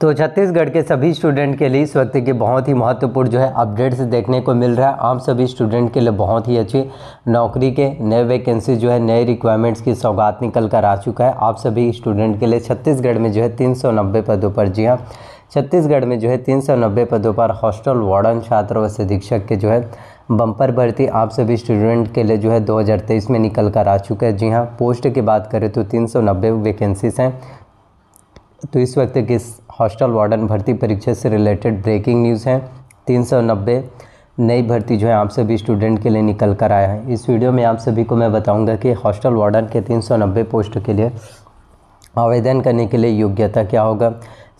तो छत्तीसगढ़ के सभी स्टूडेंट के लिए इस वक्त के बहुत ही महत्वपूर्ण जो है अपडेट्स देखने को मिल रहा है आप सभी स्टूडेंट के लिए बहुत ही अच्छी नौकरी के नए वैकेंसी जो है नए रिक्वायरमेंट्स की सौगात निकल कर आ चुका है आप सभी स्टूडेंट के लिए छत्तीसगढ़ में जो है तीन पदों पर जी हाँ छत्तीसगढ़ में जो है नब्बे पदों पर हॉस्टल वार्डन छात्र व शिक्षक के जो है बम्पर भर्ती आप सभी स्टूडेंट के लिए जो है तेईस में निकल कर आ चुका है जी हाँ पोस्ट की बात करें तो नब्बे वैकेंसीज हैं तो इस वक्त किस हॉस्टल वार्डन भर्ती परीक्षा से रिलेटेड ब्रेकिंग न्यूज़ हैं तीन सौ नब्बे नई भर्ती जो है आप सभी स्टूडेंट के लिए निकल कर आया है इस वीडियो में आप सभी को मैं बताऊंगा कि हॉस्टल वार्डन के 390 पोस्ट के लिए आवेदन करने के लिए योग्यता क्या होगा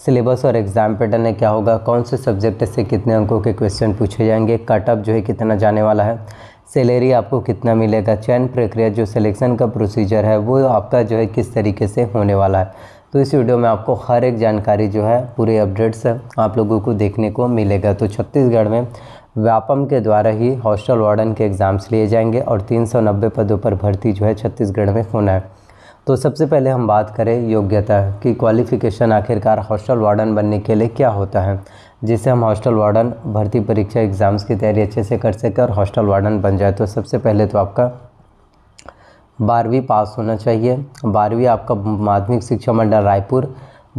सिलेबस और एग्ज़ाम पैटर्न है क्या होगा कौन से सब्जेक्ट से कितने अंकों के क्वेश्चन पूछे जाएंगे कटअप जो है कितना जाने वाला है सैलरी आपको कितना मिलेगा चयन प्रक्रिया जो सिलेक्शन का प्रोसीजर है वो आपका जो है किस तरीके से होने वाला है तो इस वीडियो में आपको हर एक जानकारी जो है पूरे अपडेट्स आप लोगों को देखने को मिलेगा तो छत्तीसगढ़ में व्यापम के द्वारा ही हॉस्टल वार्डन के एग्ज़ाम्स लिए जाएंगे और 390 पदों पर भर्ती जो है छत्तीसगढ़ में होना है तो सबसे पहले हम बात करें योग्यता की क्वालिफ़िकेशन आखिरकार हॉस्टल वार्डन बनने के लिए क्या होता है जिससे हम हॉस्टल वार्डन भर्ती परीक्षा एग्ज़ाम्स की तैयारी अच्छे से कर सके और हॉस्टल वार्डन बन जाए तो सबसे पहले तो आपका बारहवीं पास होना चाहिए बारहवीं आपका माध्यमिक शिक्षा मंडल रायपुर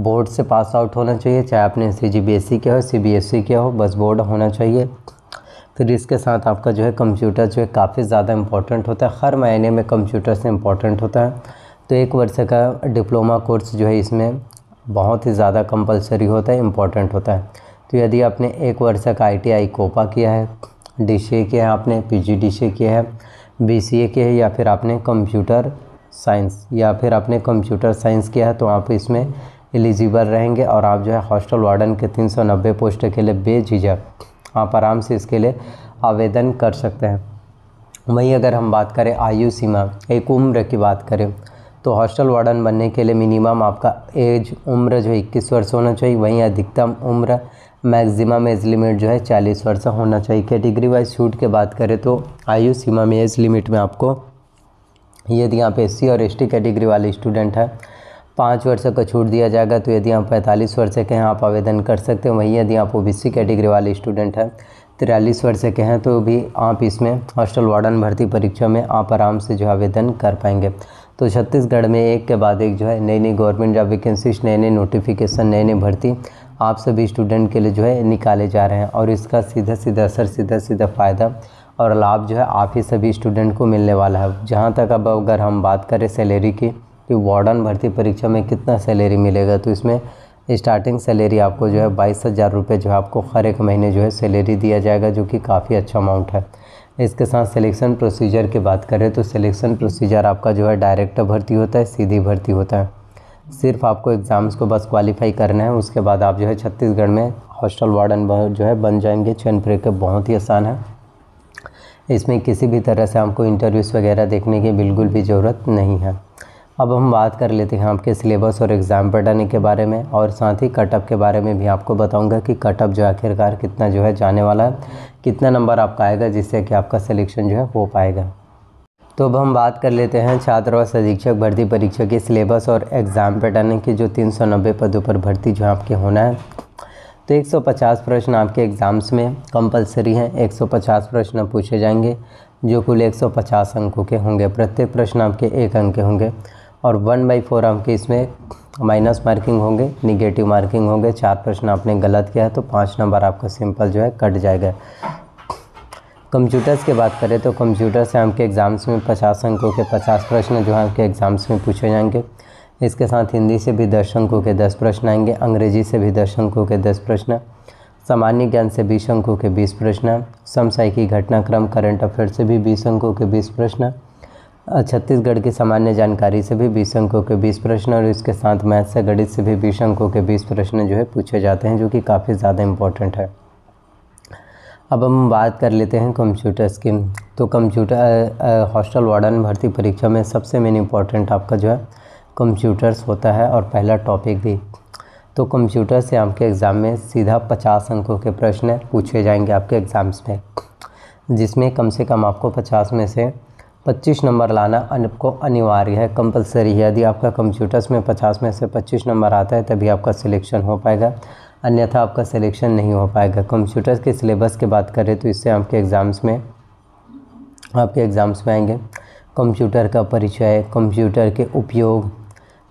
बोर्ड से पास आउट होना चाहिए चाहे आपने सी जी बी एस सी के हो सी बी एस सी के हो बस बोर्ड होना चाहिए फिर इसके साथ आपका जो है कंप्यूटर जो है काफ़ी ज़्यादा इंपॉर्टेंट होता है हर महीने में कंप्यूटर से इम्पोर्टेंट होता है तो एक वर्ष का डिप्लोमा कोर्स जो है इसमें बहुत ही ज़्यादा कंपलसरी होता है इंपॉर्टेंट होता है तो यदि आपने एक वर्ष का आई टी आई कोपा किया है डी किया है आपने पी जी डी किया है ए के है या फिर आपने कंप्यूटर साइंस या फिर आपने कंप्यूटर साइंस किया है तो आप इसमें एलिजिबल रहेंगे और आप जो है हॉस्टल वार्डन के तीन सौ नब्बे पोस्ट के लिए बेझिझक आप आराम से इसके लिए आवेदन कर सकते हैं वहीं अगर हम बात करें आयु सीमा एक उम्र की बात करें तो हॉस्टल वार्डन बनने के लिए मिनिमम आपका एज उम्र जो है इक्कीस वर्ष होना चाहिए वहीं अधिकतम उम्र मैक्सिमम एज लिमिट जो है चालीस वर्ष होना चाहिए कैटेगरी वाइज छूट के बात करें तो आयु सीमा में एज लिमिट में आपको यदि यहाँ एस सी और एस कैटेगरी वाले स्टूडेंट हैं पाँच वर्ष का छूट दिया जाएगा तो यदि आप पैंतालीस वर्ष के हैं आप आवेदन कर सकते हैं वहीं यदि आप ओ कैटेगरी वाले स्टूडेंट हैं तिरालीस वर्ष के हैं तो भी आप इसमें हॉस्टल वार्डन भर्ती परीक्षा में आप आराम से जो आवेदन कर पाएंगे तो छत्तीसगढ़ में एक के बाद एक जो है नई नई गवर्नमेंट जॉब वैकेंसीज नए नए नोटिफिकेशन नए नए भर्ती आप सभी स्टूडेंट के लिए जो है निकाले जा रहे हैं और इसका सीधा सीधा असर सीधा सीधा फ़ायदा और लाभ जो है आप ही सभी स्टूडेंट को मिलने वाला है जहाँ तक अब अगर हम बात करें सैलरी की कि वार्डन भर्ती परीक्षा में कितना सैलरी मिलेगा तो इसमें स्टार्टिंग सैलरी आपको जो है बाईस हज़ार रुपये जो है आपको हर एक महीने जो है सैलरी दिया जाएगा जो कि काफ़ी अच्छा अमाउंट है इसके साथ सिलेक्शन प्रोसीजर की बात करें तो सिलेक्शन प्रोसीजर आपका जो है डायरेक्ट भर्ती होता है सीधी भर्ती होता है सिर्फ आपको एग्ज़ाम्स को बस क्वालिफाई करना है उसके बाद आप जो है छत्तीसगढ़ में हॉस्टल वार्डन जो है बन जाएंगे चयन प्रक्रिया बहुत ही आसान है इसमें किसी भी तरह से आपको इंटरव्यूज़ वगैरह देखने की बिल्कुल भी ज़रूरत नहीं है अब हम बात कर लेते हैं आपके सिलेबस और एग्ज़ाम पटाने के बारे में और साथ ही कटअप के बारे में भी आपको बताऊंगा कि कटअप जो आखिरकार कितना जो है जाने वाला है कितना नंबर आपका आएगा जिससे कि आपका सिलेक्शन जो है हो पाएगा तो अब हम बात कर लेते हैं छात्र और भर्ती परीक्षा के सिलेबस और एग्ज़ाम पैटर्न के जो 390 पदों पर भर्ती जो आपके होना है तो 150 प्रश्न आपके एग्ज़ाम्स में कंपलसरी हैं 150 प्रश्न पूछे जाएंगे जो कुल 150 अंकों के होंगे प्रत्येक प्रश्न आपके एक अंक के होंगे और वन बाई फोर आपके इसमें माइनस मार्किंग होंगे निगेटिव मार्किंग होंगे चार प्रश्न आपने गलत किया है तो पाँच नंबर आपका सिंपल जो है कट जाएगा कंप्यूटर्स की बात करें तो कंप्यूटर से आपके एग्ज़ाम्स में पचास अंकों के पचास प्रश्न जो है आपके एग्ज़ाम्स में पूछे जाएंगे इसके साथ हिंदी से भी दस अंकों के दस प्रश्न आएंगे अंग्रेजी से भी दस अंकों के दस प्रश्न सामान्य ज्ञान से बीस अंकों के बीस प्रश्न की घटनाक्रम करंट अफेयर से भी बीस अंकों के बीस प्रश्न छत्तीसगढ़ की सामान्य जानकारी से भी बीस अंकों के बीस प्रश्न और इसके साथ मैथ से गणित से भी बीस अंकों के बीस प्रश्न जो है पूछे जाते हैं जो कि काफ़ी ज़्यादा इंपॉर्टेंट है अब हम बात कर लेते हैं कंप्यूटर्स की तो कंप्यूटर हॉस्टल वार्डन भर्ती परीक्षा में सबसे मेन इम्पॉर्टेंट आपका जो है कंप्यूटर्स होता है और पहला टॉपिक भी तो कंप्यूटर से आपके एग्ज़ाम में सीधा पचास अंकों के प्रश्न पूछे जाएंगे आपके एग्ज़ाम्स में जिसमें कम से कम आपको पचास में से पच्चीस नंबर लाना आपको अनिवार्य है कंपलसरी है यदि आपका कंप्यूटर्स में पचास में से पच्चीस नंबर आता है तभी आपका सिलेक्शन हो पाएगा अन्यथा आपका सिलेक्शन नहीं हो पाएगा कंप्यूटर्स के सिलेबस की बात करें तो इससे आपके एग्ज़ाम्स में आपके एग्ज़ाम्स में आएंगे कंप्यूटर का परिचय कंप्यूटर के उपयोग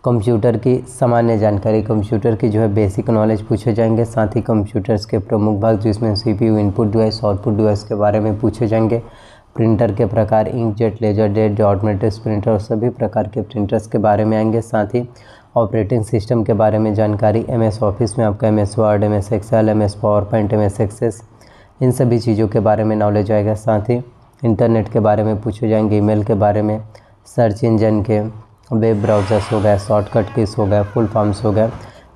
कंप्यूटर की सामान्य जानकारी कंप्यूटर की जो है बेसिक नॉलेज पूछे जाएंगे साथ ही कंप्यूटर्स के प्रमुख भाग जिसमें C P U input device output device के बारे में पूछे जाएंगे प्रिंटर के प्रकार इंकजेट लेजर डेट डॉट प्रिंटर और सभी प्रकार के प्रिंटर्स के बारे में आएंगे साथ ही ऑपरेटिंग सिस्टम के बारे में जानकारी एस ऑफिस में आपका M S Word M S Excel M S PowerPoint M S Access इन सभी चीज़ों के बारे में नॉलेज आएगा साथ ही इंटरनेट के बारे में पूछे जाएंगे ईमेल के बारे में सर्च इंजन के वेब ब्राउज़र्स हो गए शॉर्टकट किस हो गए फुल फॉर्म्स हो गए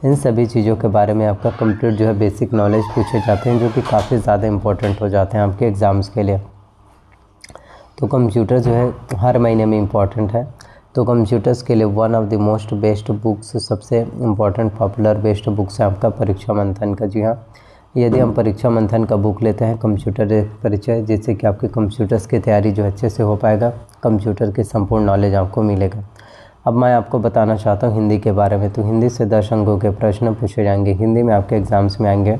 इन सभी चीज़ों के बारे में आपका कंप्लीट जो है बेसिक नॉलेज पूछे जाते हैं जो कि काफ़ी ज़्यादा इंपॉर्टेंट हो जाते हैं आपके एग्ज़ाम्स के लिए तो कंप्यूटर जो है हर महीने में इम्पॉर्टेंट है तो कंप्यूटर्स के लिए one of the most best books सबसे इम्पॉर्टेंट पॉपुलर बेस्ट बुक्स है आपका परीक्षा मंथन का जी हाँ यदि हम परीक्षा मंथन का बुक लेते हैं कंप्यूटर परिचय जिससे कि आपके कंप्यूटर्स की तैयारी जो अच्छे से हो पाएगा कंप्यूटर के संपूर्ण नॉलेज आपको मिलेगा अब मैं आपको बताना चाहता हूँ हिंदी के बारे में तो हिंदी से दस अंकों के प्रश्न पूछे जाएंगे हिंदी में आपके एग्ज़ाम्स में आएंगे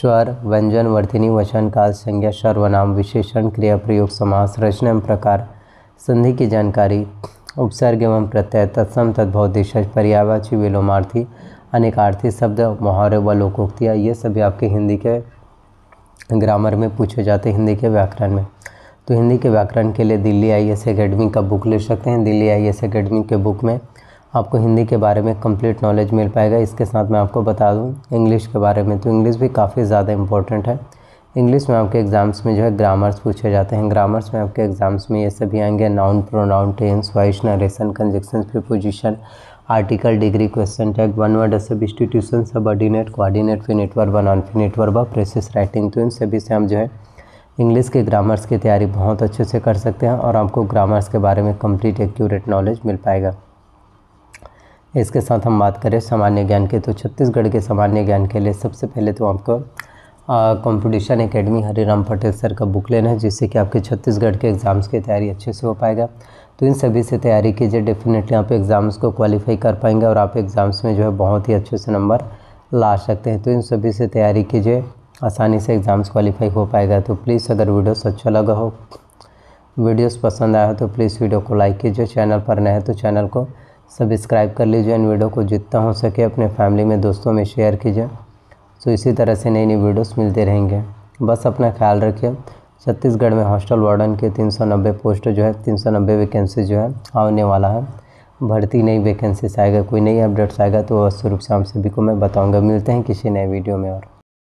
स्वर व्यंजन वर्धिनी वचन काल संज्ञा सर्वनाम विशेषण क्रिया प्रयोग समास रचना प्रकार संधि की जानकारी उपसर्ग एवं प्रत्यय तत्सम तद्भौतिशज पर्यावाची विलोमार्थी अनेकार्थी शब्द मुहावरे व लोकोक्तियाँ ये सभी आपके हिंदी के ग्रामर में पूछे जाते हैं हिंदी के व्याकरण में तो हिंदी के व्याकरण के लिए दिल्ली आई एस अकेडमी का बुक ले सकते हैं दिल्ली आई एस अकेडमी के बुक में आपको हिंदी के बारे में कंप्लीट नॉलेज मिल पाएगा इसके साथ मैं आपको बता दूं इंग्लिश के बारे में तो इंग्लिश भी काफ़ी ज़्यादा इम्पोर्टेंट है इंग्लिश में आपके एग्ज़ाम्स में जो है ग्रामर्स पूछे जाते हैं ग्रामर्स में आपके एग्ज़ाम्स में ये सभी आएंगे noun pronoun tense voice narration conjunction preposition article degree question tag one word substitution subordinate coordinate finite verb nonfinite verb precis writing तो इन सभी से हम जो है इंग्लिश के ग्रामर्स की तैयारी बहुत अच्छे से कर सकते हैं और आपको ग्रामर्स के बारे में कंप्लीट एक्यूरेट नॉलेज मिल पाएगा इसके साथ हम बात करें सामान्य ज्ञान के तो छत्तीसगढ़ के सामान्य ज्ञान के लिए सबसे पहले तो आपको competition academy Hariram Patel sir का बुक लेना है जिससे कि आपके छत्तीसगढ़ के एग्ज़ाम्स की तैयारी अच्छे से हो पाएगा तो इन सभी से तैयारी कीजिए डेफिनेटली आप एग्ज़ाम्स को क्वालिफाई कर पाएंगे और आप एग्ज़ाम्स में जो है बहुत ही अच्छे से नंबर ला सकते हैं तो इन सभी से तैयारी कीजिए आसानी से एग्ज़ाम्स क्वालिफाई हो पाएगा तो प्लीज़ अगर वीडियोस अच्छा लगा हो वीडियोस पसंद आया हो तो प्लीज़ वीडियो को लाइक कीजिए चैनल पर नए तो चैनल को सब्सक्राइब कर लीजिए इन वीडियो को जितना हो सके अपने फैमिली में दोस्तों में शेयर कीजिए सो इसी तरह से नई नई वीडियोस मिलते रहेंगे बस अपना ख्याल रखिए छत्तीसगढ़ में हॉस्टल वार्डन के 390 पोस्ट जो है 390 वैकेंसी जो है आने वाला है भर्ती नई वैकेंसी आएगा कोई नई अपडेट्स आएगा तो अवश्य रूप से हम सभी को मैं बताऊँगा मिलते हैं किसी नए वीडियो में और